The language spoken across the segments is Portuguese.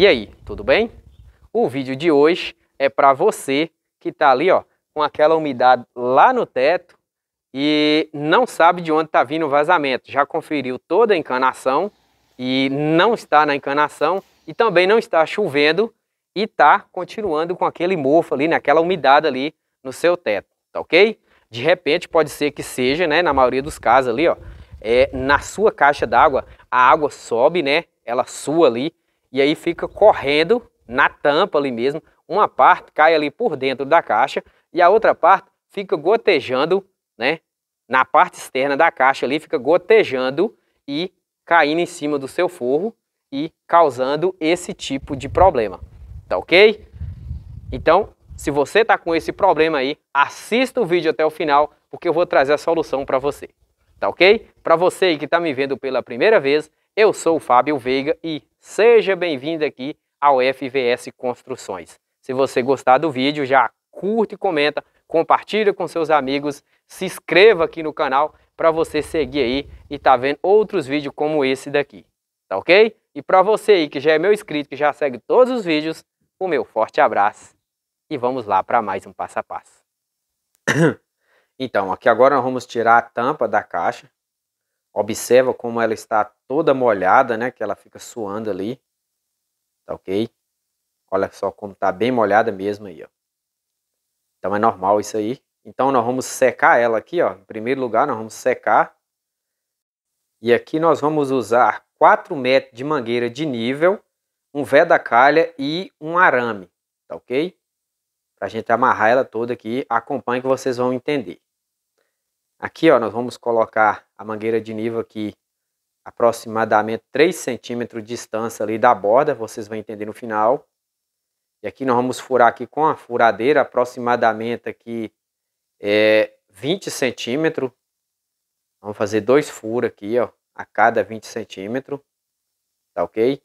E aí, tudo bem? O vídeo de hoje é para você que está ali ó, com aquela umidade lá no teto e não sabe de onde está vindo o vazamento. Já conferiu toda a encanação e não está na encanação e também não está chovendo e está continuando com aquele mofo ali, naquela umidade ali no seu teto, tá ok? De repente pode ser que seja, né, na maioria dos casos ali, ó, é, na sua caixa d'água, a água sobe, né, ela sua ali e aí fica correndo na tampa ali mesmo. Uma parte cai ali por dentro da caixa e a outra parte fica gotejando, né? Na parte externa da caixa ali fica gotejando e caindo em cima do seu forro e causando esse tipo de problema. Tá ok? Então, se você está com esse problema aí, assista o vídeo até o final, porque eu vou trazer a solução para você. Tá ok? Para você que está me vendo pela primeira vez, eu sou o Fábio Veiga e Seja bem-vindo aqui ao FVS Construções. Se você gostar do vídeo, já curte comenta, compartilha com seus amigos, se inscreva aqui no canal para você seguir aí e estar tá vendo outros vídeos como esse daqui, tá ok? E para você aí que já é meu inscrito, que já segue todos os vídeos, o meu forte abraço e vamos lá para mais um passo a passo. Então, aqui agora nós vamos tirar a tampa da caixa. Observa como ela está toda molhada, né? Que ela fica suando ali. Tá ok? Olha só como tá bem molhada mesmo aí, ó. Então é normal isso aí. Então nós vamos secar ela aqui, ó. Em primeiro lugar, nós vamos secar. E aqui nós vamos usar 4 metros de mangueira de nível, um veda calha e um arame, tá ok? Pra gente amarrar ela toda aqui, acompanhe que vocês vão entender. Aqui ó, nós vamos colocar a mangueira de nível aqui aproximadamente 3 centímetros de distância ali da borda, vocês vão entender no final. E aqui nós vamos furar aqui com a furadeira aproximadamente aqui é, 20 centímetros. Vamos fazer dois furos aqui, ó, a cada 20 centímetros, tá ok?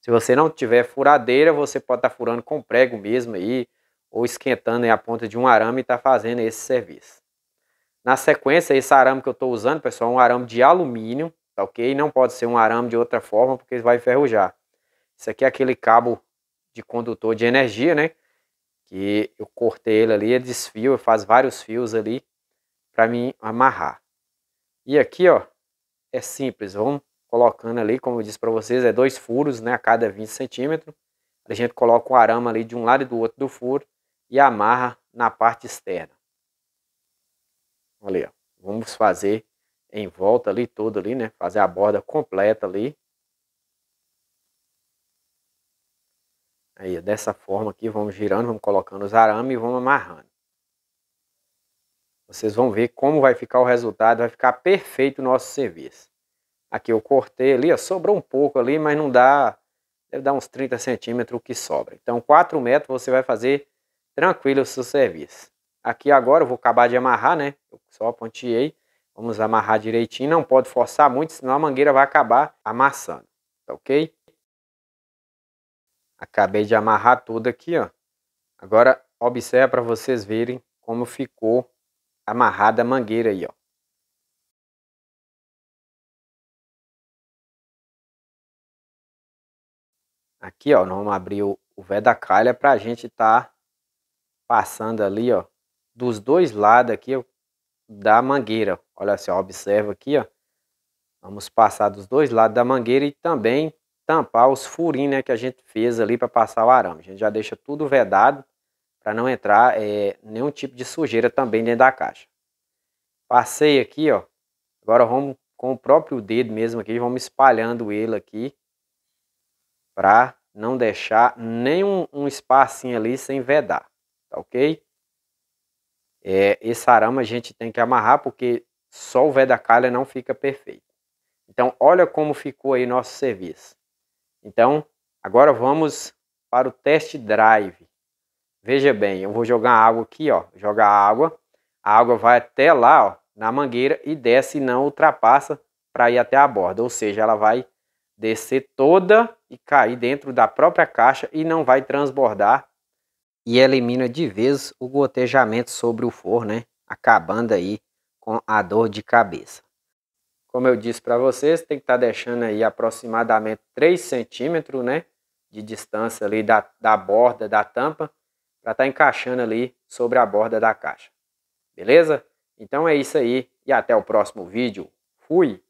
Se você não tiver furadeira, você pode estar tá furando com prego mesmo aí, ou esquentando aí a ponta de um arame e tá fazendo esse serviço. Na sequência, esse arame que eu estou usando, pessoal, é um arame de alumínio, tá ok? Não pode ser um arame de outra forma, porque vai enferrujar. Isso aqui é aquele cabo de condutor de energia, né? Que eu cortei ele ali, ele desfio, faz vários fios ali para mim amarrar. E aqui, ó, é simples, vamos colocando ali, como eu disse para vocês, é dois furos, né, a cada 20 centímetros. A gente coloca o arame ali de um lado e do outro do furo e amarra na parte externa. Vamos fazer em volta ali todo ali, né? Fazer a borda completa ali. Aí, dessa forma aqui, vamos girando, vamos colocando os arames e vamos amarrando. Vocês vão ver como vai ficar o resultado, vai ficar perfeito o nosso serviço. Aqui eu cortei ali, ó, sobrou um pouco ali, mas não dá, deve dar uns 30 centímetros o que sobra. Então 4 metros você vai fazer tranquilo o seu serviço aqui agora, eu vou acabar de amarrar, né? Eu só ponteei. Vamos amarrar direitinho, não pode forçar muito, senão a mangueira vai acabar amassando, tá ok? Acabei de amarrar tudo aqui, ó. Agora, observa para vocês verem como ficou amarrada a mangueira aí, ó. Aqui, ó, nós vamos abrir o, o da calha para a gente estar tá passando ali, ó, dos dois lados aqui ó, da mangueira. Olha só, observa aqui, ó. Vamos passar dos dois lados da mangueira e também tampar os furinhos né, que a gente fez ali para passar o arame. A gente já deixa tudo vedado para não entrar é, nenhum tipo de sujeira também dentro da caixa. Passei aqui, ó. Agora vamos com o próprio dedo mesmo aqui, vamos espalhando ele aqui para não deixar nenhum um espacinho ali sem vedar, tá ok? É, esse arame a gente tem que amarrar porque só o vé da calha não fica perfeito. Então, olha como ficou aí nosso serviço. Então, agora vamos para o test drive. Veja bem, eu vou jogar água aqui, ó. Jogar água. A água vai até lá, ó, na mangueira e desce e não ultrapassa para ir até a borda. Ou seja, ela vai descer toda e cair dentro da própria caixa e não vai transbordar e elimina de vez o gotejamento sobre o forno, né? acabando aí com a dor de cabeça. Como eu disse para vocês, tem que estar tá deixando aí aproximadamente 3 centímetros né, de distância ali da, da borda da tampa para estar tá encaixando ali sobre a borda da caixa. Beleza? Então é isso aí e até o próximo vídeo. Fui!